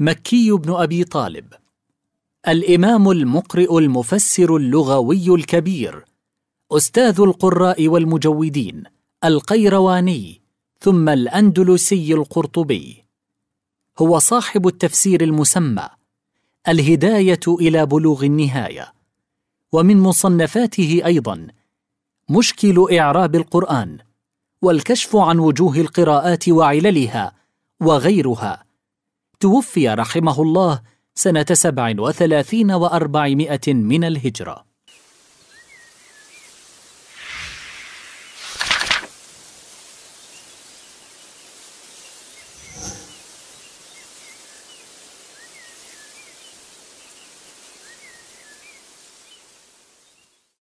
مكي بن أبي طالب الإمام المقرئ المفسر اللغوي الكبير أستاذ القراء والمجودين القيرواني ثم الأندلسي القرطبي هو صاحب التفسير المسمى الهداية إلى بلوغ النهاية ومن مصنفاته أيضا مشكل إعراب القرآن والكشف عن وجوه القراءات وعللها وغيرها توفي رحمه الله سنة سبع وثلاثين وأربعمائة من الهجرة